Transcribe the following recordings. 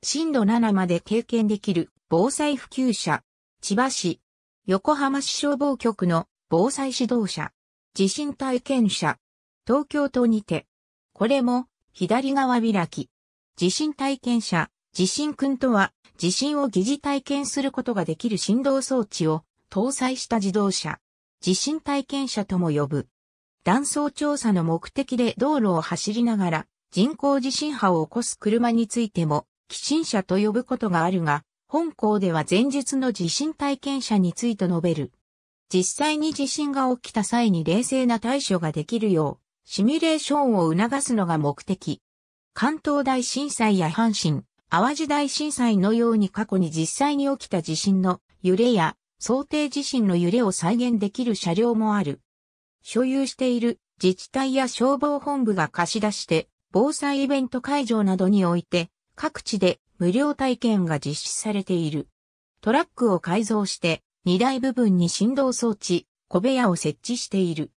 震度7まで経験できる防災普及者、千葉市、横浜市消防局の防災指導者、地震体験者、東京都にて、これも左側開き、地震体験者、地震くんとは地震を疑似体験することができる振動装置を搭載した自動車、地震体験者とも呼ぶ。断層調査の目的で道路を走りながら人工地震波を起こす車についても寄進者と呼ぶことがあるが、本校では前述の地震体験者について述べる。実際に地震が起きた際に冷静な対処ができるよう、シミュレーションを促すのが目的。関東大震災や阪神、淡路大震災のように過去に実際に起きた地震の揺れや想定地震の揺れを再現できる車両もある。所有している自治体や消防本部が貸し出して防災イベント会場などにおいて各地で無料体験が実施されている。トラックを改造して荷台部分に振動装置、小部屋を設置している。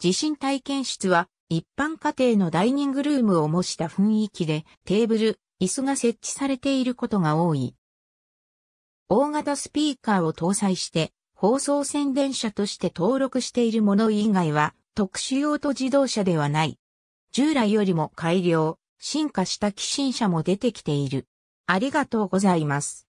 地震体験室は一般家庭のダイニングルームを模した雰囲気でテーブル、椅子が設置されていることが多い。大型スピーカーを搭載して放送宣伝車として登録しているもの以外は特殊用途自動車ではない。従来よりも改良、進化した寄進者も出てきている。ありがとうございます。